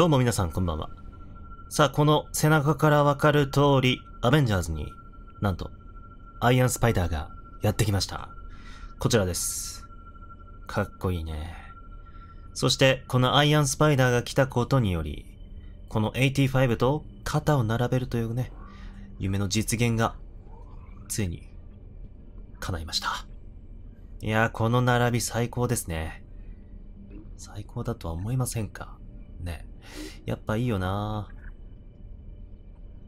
どうも皆さんこんばんは。さあ、この背中からわかる通り、アベンジャーズに、なんと、アイアンスパイダーがやってきました。こちらです。かっこいいね。そして、このアイアンスパイダーが来たことにより、この85と肩を並べるというね、夢の実現が、ついに、叶いました。いやー、この並び最高ですね。最高だとは思いませんかね。やっぱいいよな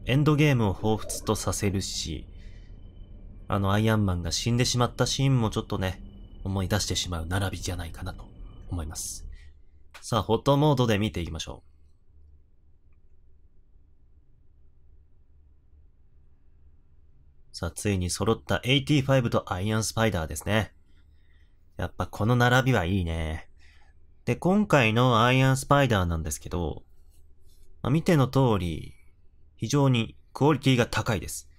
エンドゲームを彷彿とさせるし、あのアイアンマンが死んでしまったシーンもちょっとね、思い出してしまう並びじゃないかなと思います。さあ、フォトモードで見ていきましょう。さあ、ついに揃った85とアイアンスパイダーですね。やっぱこの並びはいいね。で、今回のアイアンスパイダーなんですけど、まあ、見ての通り、非常にクオリティが高いです。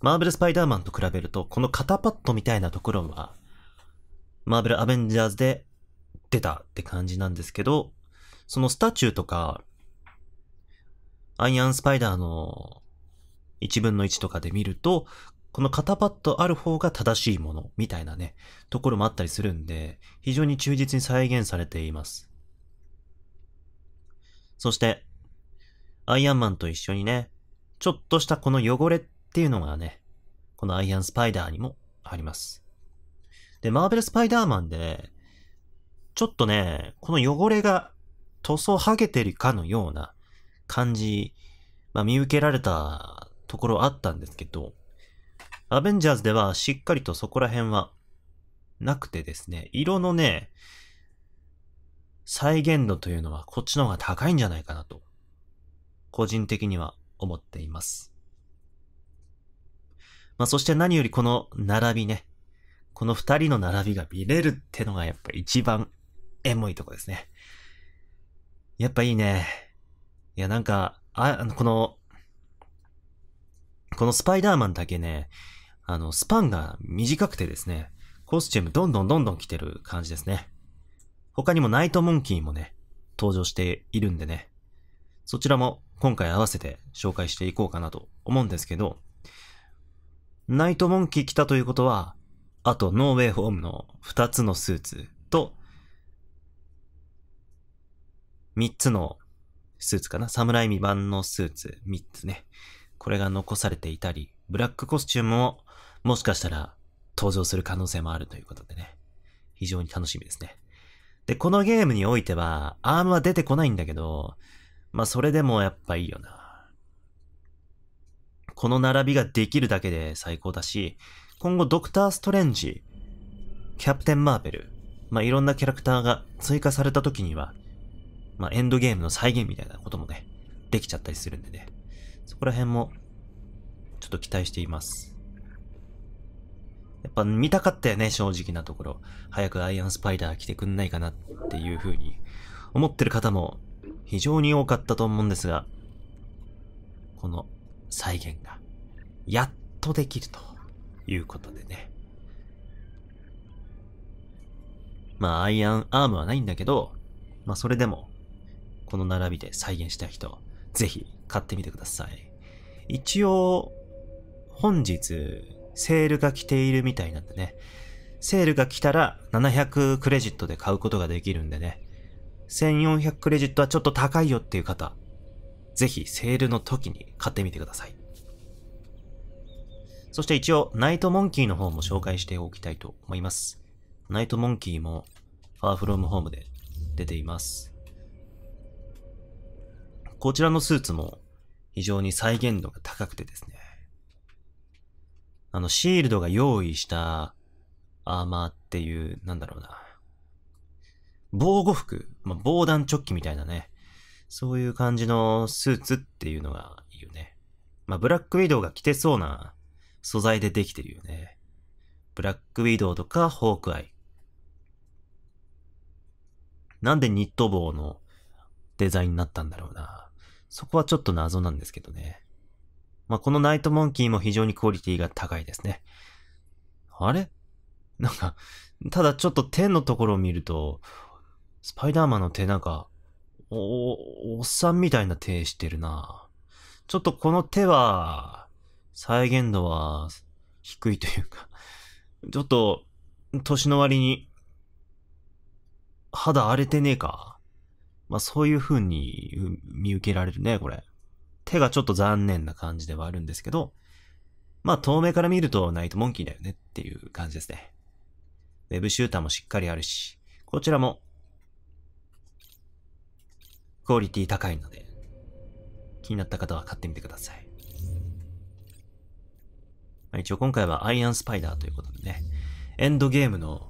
マーベルスパイダーマンと比べると、この肩パッドみたいなところは、マーベルアベンジャーズで出たって感じなんですけど、そのスタチューとか、アイアンスパイダーの1分の1とかで見ると、この肩パッドある方が正しいもの、みたいなね、ところもあったりするんで、非常に忠実に再現されています。そして、アイアンマンと一緒にね、ちょっとしたこの汚れっていうのがね、このアイアンスパイダーにもあります。で、マーベルスパイダーマンで、ちょっとね、この汚れが塗装剥げてるかのような感じ、まあ見受けられたところあったんですけど、アベンジャーズではしっかりとそこら辺はなくてですね、色のね、再現度というのはこっちの方が高いんじゃないかなと、個人的には思っています。まあそして何よりこの並びね、この二人の並びが見れるってのがやっぱ一番エモいとこですね。やっぱいいね。いやなんか、あ、このこのスパイダーマンだけね、あの、スパンが短くてですね、コスチュームどんどんどんどん着てる感じですね。他にもナイトモンキーもね、登場しているんでね、そちらも今回合わせて紹介していこうかなと思うんですけど、ナイトモンキー来たということは、あとノーウェイホームの2つのスーツと、3つのスーツかな侍未版のスーツ3つね。これが残されていたり、ブラックコスチュームももしかしたら登場する可能性もあるということでね。非常に楽しみですね。で、このゲームにおいては、アームは出てこないんだけど、まあそれでもやっぱいいよな。この並びができるだけで最高だし、今後ドクター・ストレンジ、キャプテン・マーベル、まあいろんなキャラクターが追加された時には、まあエンドゲームの再現みたいなこともね、できちゃったりするんでね。そこら辺も、ちょっと期待しています。やっぱ見たかったよね、正直なところ。早くアイアンスパイダー来てくんないかなっていう風に思ってる方も非常に多かったと思うんですが、この再現がやっとできるということでね。まあ、アイアンアームはないんだけど、まあ、それでも、この並びで再現した人、ぜひ、買ってみてください。一応、本日、セールが来ているみたいなんでね。セールが来たら700クレジットで買うことができるんでね。1400クレジットはちょっと高いよっていう方、ぜひセールの時に買ってみてください。そして一応、ナイトモンキーの方も紹介しておきたいと思います。ナイトモンキーも、ファーフロムホームで出ています。こちらのスーツも非常に再現度が高くてですね。あの、シールドが用意したアーマーっていう、なんだろうな。防護服、まあ、防弾チョッキみたいなね。そういう感じのスーツっていうのがいいよね。まあ、ブラックウィドウが着てそうな素材でできてるよね。ブラックウィドウとかホークアイ。なんでニット帽のデザインになったんだろうな。そこはちょっと謎なんですけどね。まあ、このナイトモンキーも非常にクオリティが高いですね。あれなんか、ただちょっと手のところを見ると、スパイダーマンの手なんか、お、おっさんみたいな手してるな。ちょっとこの手は、再現度は低いというか、ちょっと、年の割に、肌荒れてねえかまあそういう風に見受けられるね、これ。手がちょっと残念な感じではあるんですけど、まあ遠目から見るとナイトモンキーだよねっていう感じですね。ウェブシューターもしっかりあるし、こちらも、クオリティ高いので、気になった方は買ってみてください。まあ、一応今回はアイアンスパイダーということでね、エンドゲームの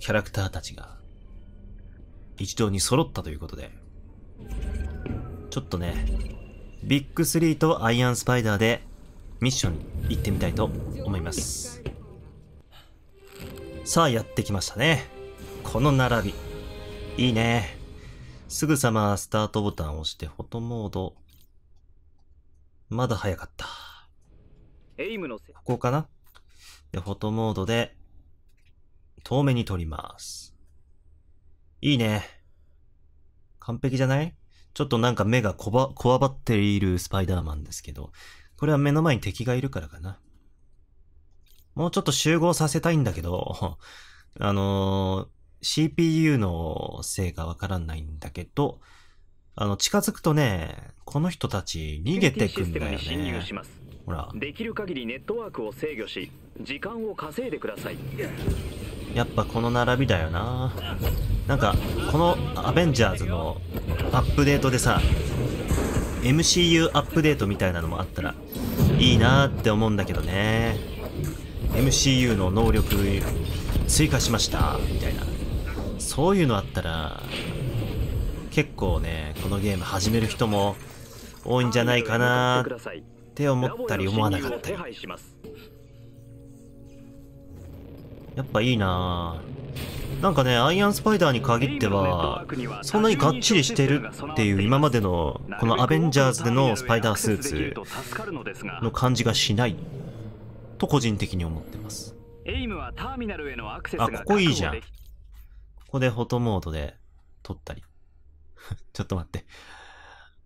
キャラクターたちが一堂に揃ったということで。ちょっとね、ビッグ3とアイアンスパイダーでミッションに行ってみたいと思います。さあやってきましたね。この並び。いいね。すぐさまスタートボタンを押してフォトモード。まだ早かった。ここかなで、フォトモードで、遠目に撮ります。いいね。完璧じゃないちょっとなんか目がこば、こわばっているスパイダーマンですけど、これは目の前に敵がいるからかな。もうちょっと集合させたいんだけど、あのー、CPU のせいがわからないんだけど、あの、近づくとね、この人たち逃げてくんだよね。ほら。できる限りネットワークを制御し、時間を稼いでください。やっぱこの並びだよな。なんかこの「アベンジャーズ」のアップデートでさ MCU アップデートみたいなのもあったらいいなって思うんだけどね MCU の能力追加しましたみたいなそういうのあったら結構ねこのゲーム始める人も多いんじゃないかなって思ったり思わなかったりやっぱいいなぁなんかね、アイアンスパイダーに限っては、そんなにがっちりしてるっていう今までの、このアベンジャーズでのスパイダースーツの感じがしない、と個人的に思ってます。あ、ここいいじゃん。ここでフォトモードで撮ったり。ちょっと待って。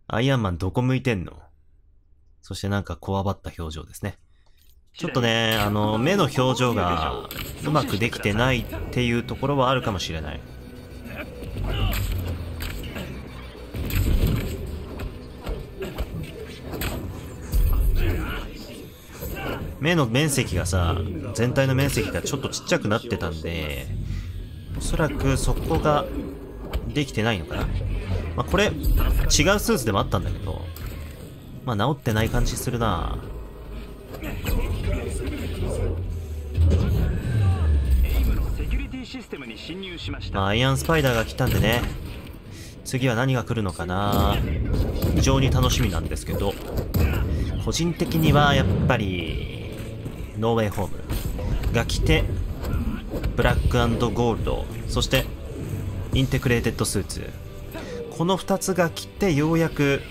アイアンマンどこ向いてんのそしてなんかこわばった表情ですね。ちょっとね、あの、目の表情がうまくできてないっていうところはあるかもしれない。目の面積がさ、全体の面積がちょっとちっちゃくなってたんで、おそらくそこができてないのかな。まあ、これ、違うスーツでもあったんだけど、まあ、治ってない感じするなぁ。まあ、アイアンスパイダーが来たんでね次は何が来るのかな非常に楽しみなんですけど個人的にはやっぱりノーウェイホームが来てブラックゴールドそしてインテグレーテッドスーツこの2つが来てようやく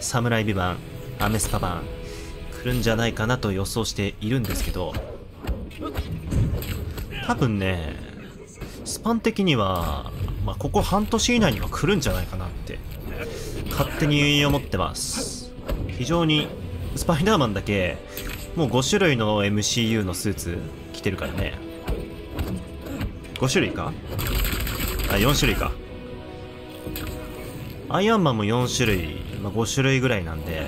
侍ビバンアメスパ版るんじゃないかなと予想しているんですけど、多分ね、スパン的には、まあ、ここ半年以内には来るんじゃないかなって、勝手に思ってます。非常に、スパイダーマンだけ、もう5種類の MCU のスーツ着てるからね。5種類かあ、4種類か。アイアンマンも4種類、まあ、5種類ぐらいなんで、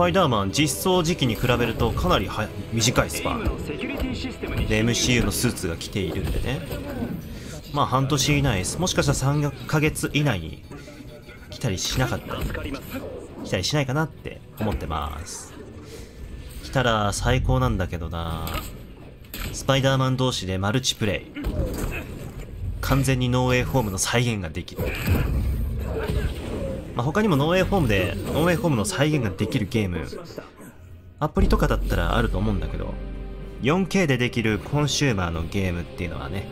パイダーマン実装時期に比べるとかなり短いスパンで MCU のスーツが着ているんでねまあ半年以内ですもしかしたら3ヶ月以内に来たりしなかった来たりしないかなって思ってます来たら最高なんだけどなスパイダーマン同士でマルチプレイ完全にノーウェイホームの再現ができるまあ、他にもノーウェイホームで、ノーウェイホームの再現ができるゲーム、アプリとかだったらあると思うんだけど、4K でできるコンシューマーのゲームっていうのはね、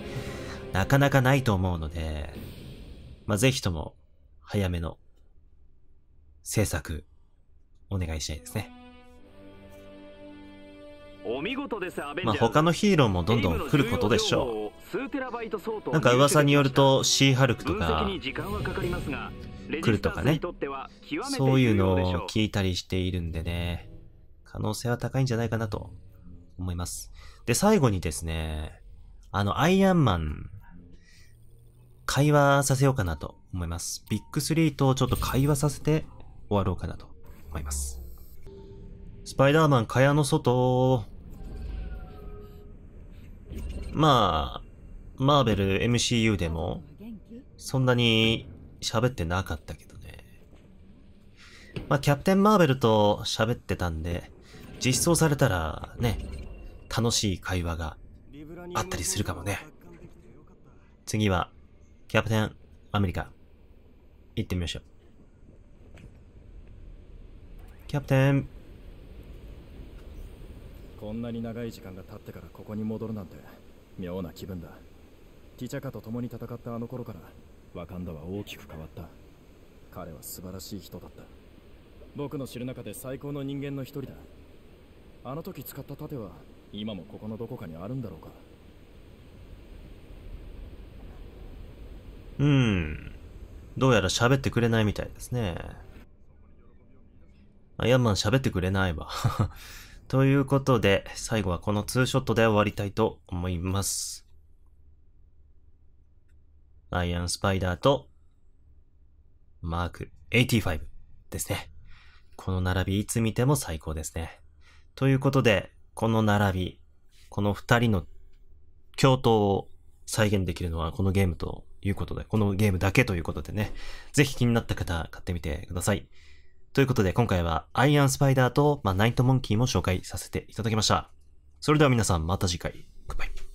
なかなかないと思うので、まあ、ぜひとも、早めの、制作、お願いしたいですね。お見事ですまあ他のヒーローもどんどん来ることでしょう。なんか噂によるとシーハルクとか、来るとかね。そういうのを聞いたりしているんでね。可能性は高いんじゃないかなと思います。で、最後にですね、あの、アイアンマン、会話させようかなと思います。ビッグスリーとちょっと会話させて終わろうかなと思います。スパイダーマン、蚊帳の外。まあ、マーベル MCU でも、そんなに喋ってなかったけどね。まあ、キャプテン・マーベルと喋ってたんで、実装されたら、ね、楽しい会話があったりするかもね。次は、キャプテン・アメリカ。行ってみましょう。キャプテン。こんなに長い時間が経ってからここに戻るなんて、妙な気分だ。ティチャカと共に戦ったあの頃から、ワカンダは大きく変わった彼は素晴らしい人だった僕の知る中で最高の人間の一人だあの時使った盾は今もここのどこかにあるんだろうかうんどうやら喋ってくれないみたいですねあイアンマン喋ってくれないわ ということで、最後はこのツーショットで終わりたいと思います。ライアンスパイダーと、マーク85ですね。この並びいつ見ても最高ですね。ということで、この並び、この二人の共闘を再現できるのはこのゲームということで、このゲームだけということでね、ぜひ気になった方買ってみてください。ということで今回はアイアンスパイダーと、まあ、ナイトモンキーも紹介させていただきました。それでは皆さんまた次回。グッバイ。